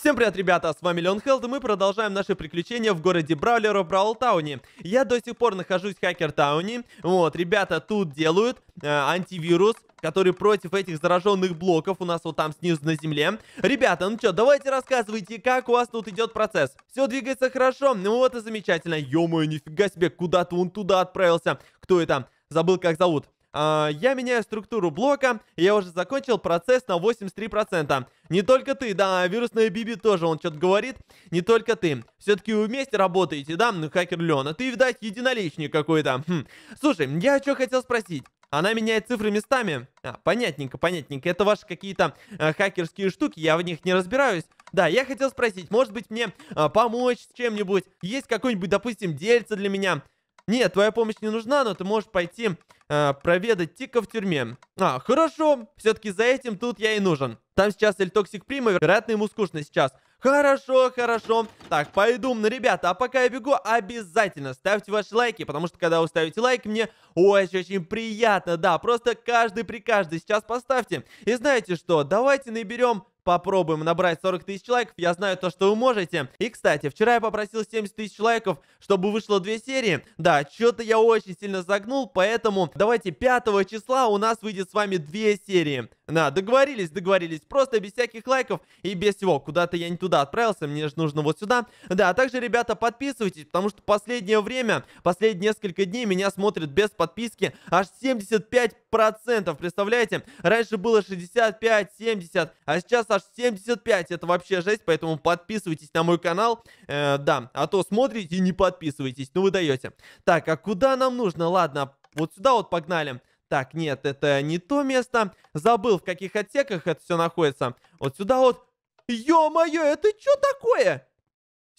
Всем привет, ребята, с вами Леон Хелд, и мы продолжаем наши приключения в городе Браулера в Браултауне. Я до сих пор нахожусь в Хакер Тауни. вот, ребята тут делают э, антивирус, который против этих зараженных блоков у нас вот там снизу на земле. Ребята, ну что, давайте рассказывайте, как у вас тут идет процесс. Все двигается хорошо, ну вот и замечательно. Ё-моё, нифига себе, куда-то он туда отправился. Кто это? Забыл, как зовут. А, я меняю структуру блока, я уже закончил процесс на 83%. Не только ты, да, вирусная Биби тоже, он что-то говорит. Не только ты. Все-таки вы вместе работаете, да, ну, хакер Леона? Ты, видать, единоличник какой-то. Хм. Слушай, я что хотел спросить. Она меняет цифры местами. А, понятненько, понятненько. Это ваши какие-то э, хакерские штуки, я в них не разбираюсь. Да, я хотел спросить, может быть мне э, помочь с чем-нибудь? Есть какой-нибудь, допустим, дельце для меня? Нет, твоя помощь не нужна, но ты можешь пойти э, проведать Тика в тюрьме. А, хорошо. Все-таки за этим тут я и нужен. Там сейчас Эль Токсик Прима, вероятно, ему скучно сейчас. Хорошо, хорошо. Так, пойду, ну, ребята, а пока я бегу, обязательно ставьте ваши лайки, потому что когда вы ставите лайк, мне очень-очень приятно, да, просто каждый при каждый сейчас поставьте. И знаете что, давайте наберем попробуем набрать 40 тысяч лайков. Я знаю то, что вы можете. И, кстати, вчера я попросил 70 тысяч лайков, чтобы вышло две серии. Да, что-то я очень сильно загнул, поэтому давайте 5 числа у нас выйдет с вами две серии. Да, договорились, договорились. Просто без всяких лайков и без всего. Куда-то я не туда отправился, мне же нужно вот сюда. Да, а также, ребята, подписывайтесь, потому что последнее время, последние несколько дней меня смотрят без подписки аж 75 процентов, представляете? Раньше было 65, 70, а сейчас аж 75, это вообще жесть, поэтому подписывайтесь на мой канал, э, да, а то смотрите и не подписывайтесь, ну вы даете. Так, а куда нам нужно? Ладно, вот сюда вот погнали. Так, нет, это не то место. Забыл, в каких отсеках это все находится. Вот сюда вот. Ё-моё, это что такое?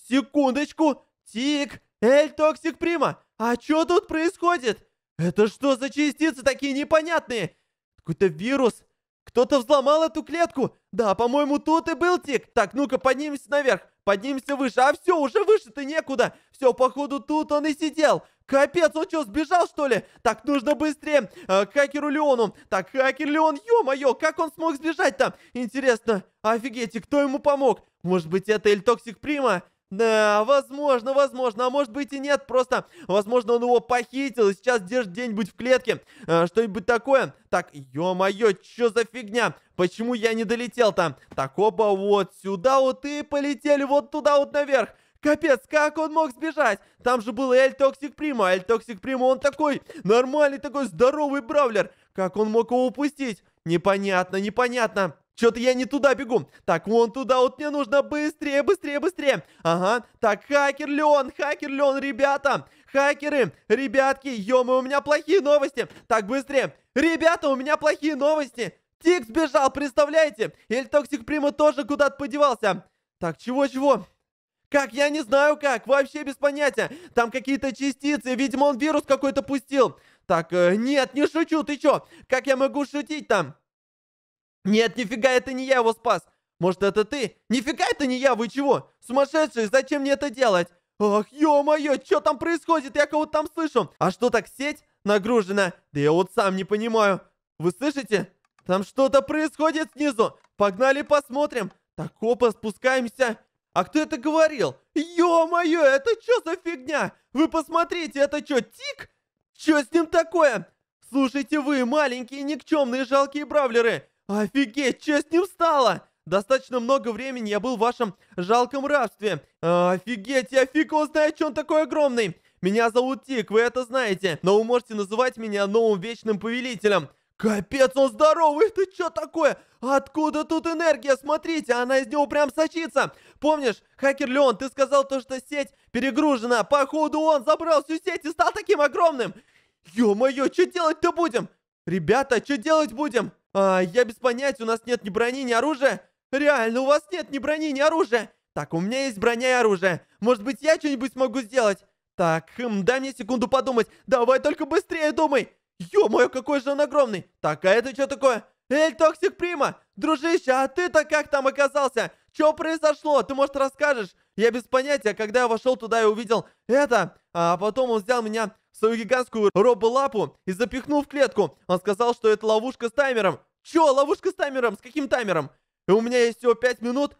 Секундочку. Тик. Эль Токсик Прима. А что тут происходит? Это что за частицы такие непонятные? Какой-то вирус. Кто-то взломал эту клетку. Да, по-моему, тут и был тик. Так, ну-ка, поднимемся наверх. Поднимемся выше. А все, уже выше-то некуда. Все, походу, тут он и сидел. Капец, он что, сбежал, что ли? Так, нужно быстрее э, к хакеру Леону. Так, хакер Леон, ё-моё, как он смог сбежать там? Интересно, офигеть, и кто ему помог? Может быть, это Эльтоксик Прима? Да, возможно, возможно, а может быть и нет, просто, возможно, он его похитил и сейчас держит где-нибудь в клетке, а, что-нибудь такое. Так, ё-моё, чё за фигня? Почему я не долетел там? Так, оба вот сюда вот и полетели вот туда вот наверх. Капец, как он мог сбежать? Там же был Эль Токсик Прима. Эль Токсик Прима, он такой нормальный, такой здоровый бравлер. Как он мог его упустить? Непонятно, непонятно. Что-то я не туда бегу. Так, вон туда, вот мне нужно быстрее, быстрее, быстрее. Ага, так, хакер Леон, хакер Леон, ребята. Хакеры, ребятки, ё у меня плохие новости. Так, быстрее. Ребята, у меня плохие новости. Тик сбежал, представляете? Или Токсик Прима тоже куда-то подевался. Так, чего-чего? Как? Я не знаю как, вообще без понятия. Там какие-то частицы, видимо, он вирус какой-то пустил. Так, э, нет, не шучу, ты чё? Как я могу шутить там? «Нет, нифига, это не я его спас! Может, это ты? Нифига, это не я, вы чего? Сумасшедший. зачем мне это делать? Ах, ё-моё, что там происходит? Я кого-то там слышу! А что так сеть нагружена? Да я вот сам не понимаю! Вы слышите? Там что-то происходит снизу! Погнали посмотрим! Так, опа, спускаемся!» А кто это говорил? Ё-моё, это что за фигня? Вы посмотрите, это что, тик? Что с ним такое? Слушайте вы, маленькие никчемные жалкие бравлеры, Офигеть, что с ним стало? Достаточно много времени я был в вашем жалком рабстве. Офигеть, я фиг его знает, что он такой огромный. Меня зовут Тик, вы это знаете, но вы можете называть меня новым вечным повелителем. Капец, он здоровый, ты что такое? Откуда тут энергия? Смотрите, она из него прям сочится. Помнишь, хакер Леон, ты сказал то, что сеть перегружена. Походу он забрал всю сеть и стал таким огромным. Ё-моё, что делать-то будем? Ребята, что делать будем? А, я без понятия, у нас нет ни брони, ни оружия. Реально, у вас нет ни брони, ни оружия. Так, у меня есть броня и оружие. Может быть, я что-нибудь смогу сделать? Так, хм, дай мне секунду подумать. Давай только быстрее думай. Ё-моё, какой же он огромный. Так, а это что такое? Эль, Токсик Прима! Дружище, а ты-то как там оказался? Что произошло? Ты, может, расскажешь? Я без понятия, когда я вошел туда и увидел это, а потом он взял меня свою гигантскую роболапу и запихнул в клетку. Он сказал, что это ловушка с таймером. Чё, ловушка с таймером? С каким таймером? И у меня есть всего 5 минут.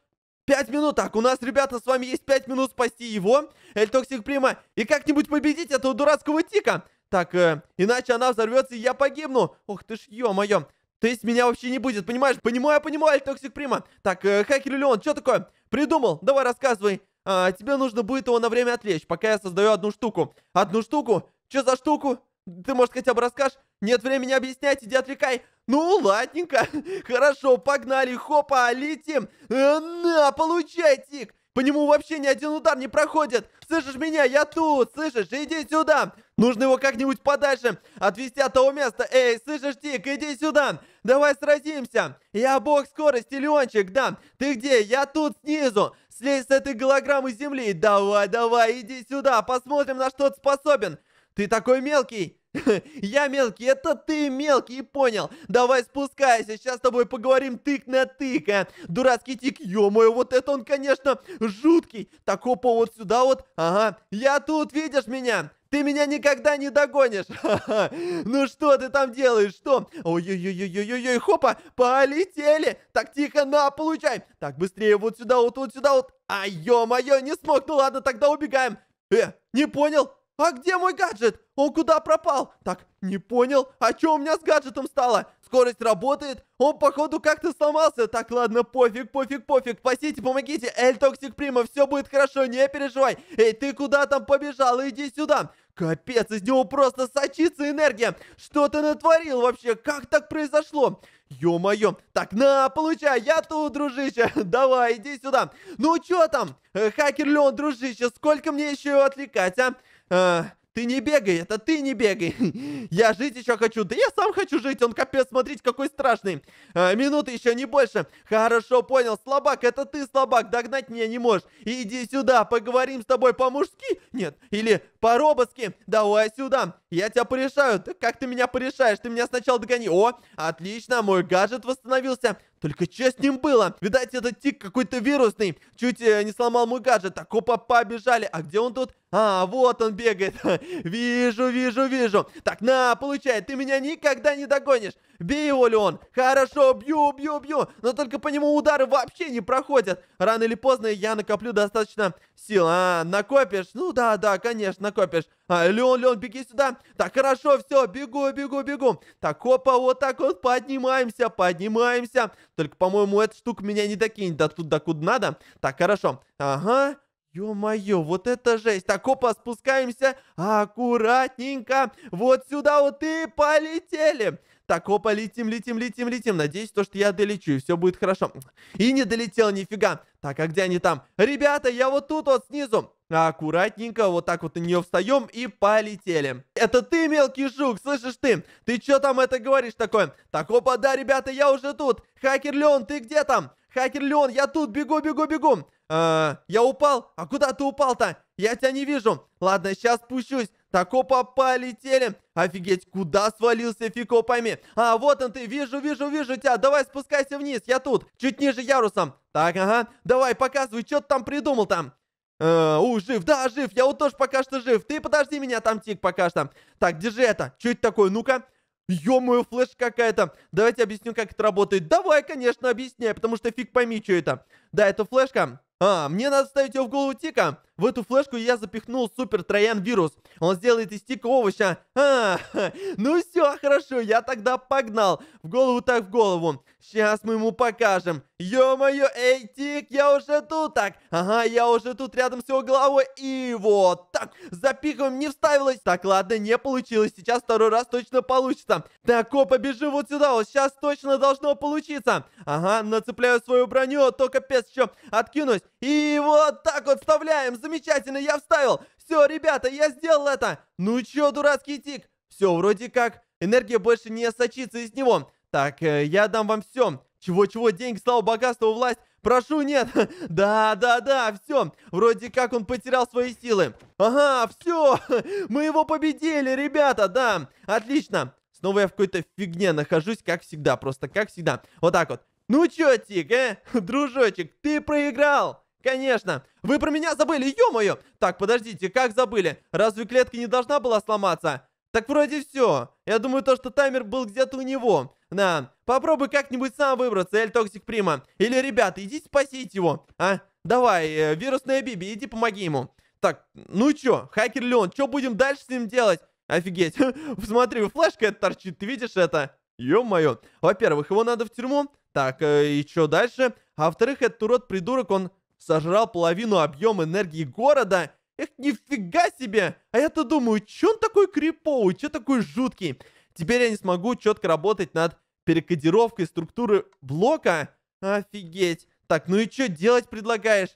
5 минут! Так, у нас, ребята, с вами есть 5 минут спасти его, Эльтоксик Прима, и как-нибудь победить этого дурацкого тика. Так, э, иначе она взорвется, и я погибну. Ох ты ж, ё-моё. То есть меня вообще не будет, понимаешь? Понимаю, понимаю, Альтоксик Прима. Так, э, Хакер Леон, что такое? Придумал, давай рассказывай. А, тебе нужно будет его на время отвлечь, пока я создаю одну штуку. Одну штуку? Что за штуку? Ты, может, хотя бы расскажешь? Нет времени объяснять, иди отвлекай. Ну, ладненько. Хорошо, погнали. Хопа, летим. Э, на, получай, Тик. По нему вообще ни один удар не проходит. Слышишь меня? Я тут. Слышишь? Иди сюда. Нужно его как-нибудь подальше отвезти от того места. Эй, слышишь, Тик, иди сюда. Давай сразимся. Я бог скорости, Леончик, да. Ты где? Я тут снизу. Слезь с этой голограммы земли. Давай, давай, иди сюда. Посмотрим, на что ты способен. Ты такой мелкий! Я мелкий, это ты мелкий, понял? Давай спускайся, сейчас с тобой поговорим тык на тык, а? Дурацкий тик, ё-моё, вот это он, конечно, жуткий. Так, опа, вот сюда вот, ага, я тут, видишь меня? Ты меня никогда не догонишь. ну что ты там делаешь? Что? Ой-ой-ой-ой-ой-ой, хопа, полетели. Так, тихо, на, получай. Так, быстрее, вот сюда, вот, вот сюда, вот. А, ё-моё, не смог. Ну ладно, тогда убегаем. Э, не понял? «А где мой гаджет? Он куда пропал? Так, не понял, а что у меня с гаджетом стало? Скорость работает? Он, походу, как-то сломался. Так, ладно, пофиг, пофиг, пофиг. Спасите, помогите, Эль Токсик Прима, все будет хорошо, не переживай. Эй, ты куда там побежал? Иди сюда. Капец, из него просто сочится энергия. Что ты натворил вообще? Как так произошло? Ё-моё. Так, на, получай, я тут, дружище. Давай, иди сюда. Ну, чё там? Э, хакер Леон, дружище, сколько мне еще его отвлекать, а? «Э, ты не бегай, это ты не бегай. Я жить еще хочу. Да я сам хочу жить. Он капец, смотрите, какой страшный. Э, минуты еще не больше. Хорошо, понял. Слабак, это ты слабак. Догнать меня не можешь. Иди сюда, поговорим с тобой по-мужски. Нет, или по роботски, Давай сюда! Я тебя порешаю! Ты, как ты меня порешаешь? Ты меня сначала догони! О, отлично! Мой гаджет восстановился! Только что с ним было? Видать, этот тик какой-то вирусный. Чуть э, не сломал мой гаджет. Так, опа, побежали. А где он тут? А, вот он бегает. вижу, вижу, вижу. Так, на, получай, ты меня никогда не догонишь. Бей его, Леон. Хорошо, бью, бью, бью. Но только по нему удары вообще не проходят. Рано или поздно я накоплю достаточно сил. А, накопишь? Ну да, да, конечно, накопишь. А, Леон, Леон, беги сюда. Так, хорошо, все, бегу, бегу, бегу. Так, опа, вот так вот поднимаемся, поднимаемся. Только, по-моему, эта штука меня не докинет до тут, докуда надо. Так, хорошо. Ага, Ё-моё, вот это жесть. Так, опа, спускаемся аккуратненько. Вот сюда вот и полетели. Так, опа, летим, летим, летим, летим. Надеюсь, то, что я долечу, и все будет хорошо. И не долетел, нифига. Так, а где они там? Ребята, я вот тут вот снизу. Аккуратненько, вот так вот на нее встаем и полетели. Это ты, мелкий жук, слышишь ты? Ты что там это говоришь такое? Так, опа, да, ребята, я уже тут. Хакер Леон, ты где там? Хакер Леон, я тут, бегу, бегу, бегу. Э, я упал? А куда ты упал-то? Я тебя не вижу. Ладно, сейчас спущусь. Так, опа, полетели. Офигеть, куда свалился, фиг его пойми. А, вот он ты, вижу, вижу, вижу тебя. Давай спускайся вниз, я тут, чуть ниже ярусом. Так, ага, давай, показывай, что ты там придумал там. Э, жив, да, жив, я вот тоже пока что жив. Ты подожди меня там, Тик, пока что. Так, держи это. Что это такое? Ну-ка. Ё-моё, флеш какая-то. Давайте объясню, как это работает. Давай, конечно, объясняй, потому что фиг пойми, что это. Да, это флешка. А, мне надо ставить ее в голову Тика. В эту флешку я запихнул супер троян вирус. Он сделает из стика овоща. А, ну все, хорошо, я тогда погнал. В голову так в голову. Сейчас мы ему покажем. Ё-моё, эй, тик, я уже тут так. Ага, я уже тут рядом с его головой. И вот так. Запихиваем, не вставилось. Так, ладно, не получилось. Сейчас второй раз точно получится. Так, опа, побежи вот сюда. Вот сейчас точно должно получиться. Ага, нацепляю свою броню. Только капец, еще откинусь. И вот так вот вставляем замечательно, я вставил! Все, ребята, я сделал это! Ну чё, дурацкий тик? Все вроде как. Энергия больше не сочится из него. Так, э, я дам вам все. Чего-чего, деньги, слава, богатство, власть. Прошу, нет. Да, да, да, все. Вроде как он потерял свои силы. Ага, все. Мы его победили, ребята, да. Отлично. Снова я в какой-то фигне нахожусь, как всегда, просто как всегда. Вот так вот. Ну чё, Тик, э? Дружочек, ты проиграл. Конечно. Вы про меня забыли, ё-моё. Так, подождите, как забыли? Разве клетка не должна была сломаться? Так вроде все. Я думаю, то, что таймер был где-то у него. Да, попробуй как-нибудь сам выбраться, Эль Токсик Прима. Или, ребята, идите спасите его. А, давай, э, вирусная Биби, иди помоги ему. Так, ну чё, хакер Леон, чё будем дальше с ним делать? Офигеть. Смотри, флешка это торчит, ты видишь это? Ё-моё. Во-первых, его надо в тюрьму. Так, э, и чё дальше? А во-вторых, этот урод-придурок, он сожрал половину объема энергии города. Эх, нифига себе! А я-то думаю, чё он такой криповый, чё такой жуткий? Теперь я не смогу четко работать над перекодировкой структуры блока. Офигеть. Так, ну и чё делать предлагаешь?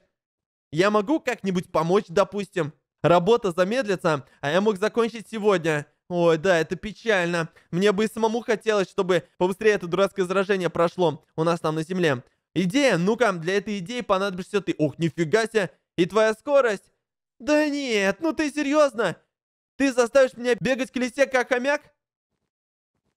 Я могу как-нибудь помочь, допустим? Работа замедлится, а я мог закончить сегодня. Ой, да, это печально. Мне бы и самому хотелось, чтобы побыстрее это дурацкое заражение прошло у нас там на земле. Идея, ну-ка, для этой идеи понадобишься ты. Ох, нифига себе. И твоя скорость? Да нет, ну ты серьезно? Ты заставишь меня бегать в колесе, как хомяк?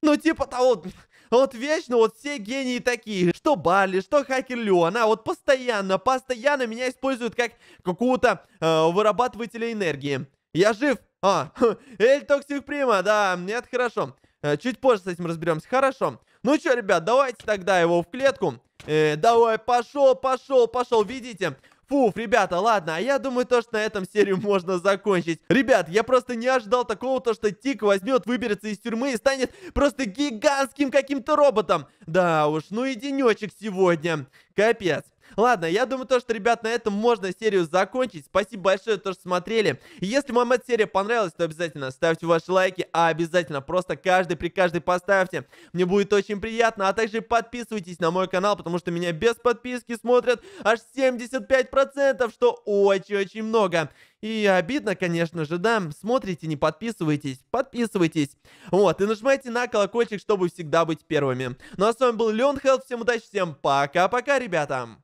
Ну типа того, вот вечно вот все гении такие, что Барли, что Хакер Леон, а вот постоянно, постоянно меня используют как какого-то э, вырабатывателя энергии. Я жив. А, Эль Токсик Прима, да, нет, хорошо. Э, чуть позже с этим разберемся. Хорошо. Ну что, ребят, давайте тогда его в клетку. Э, давай, пошел, пошел, пошел, видите? Фуф, ребята, ладно, а я думаю, то, что на этом серию можно закончить. Ребят, я просто не ожидал такого, то, что Тик возьмет, выберется из тюрьмы и станет просто гигантским каким-то роботом. Да уж, ну и денечек сегодня. Капец. Ладно, я думаю то, что, ребят, на этом можно серию закончить. Спасибо большое, то, что смотрели. Если вам эта серия понравилась, то обязательно ставьте ваши лайки, а обязательно просто каждый при каждой поставьте. Мне будет очень приятно, а также подписывайтесь на мой канал, потому что меня без подписки смотрят аж 75%, что очень-очень много. И обидно, конечно же, да. Смотрите, не подписывайтесь. Подписывайтесь. Вот, и нажимайте на колокольчик, чтобы всегда быть первыми. Ну а с вами был Леон Хелл, Всем удачи, всем пока-пока, ребята.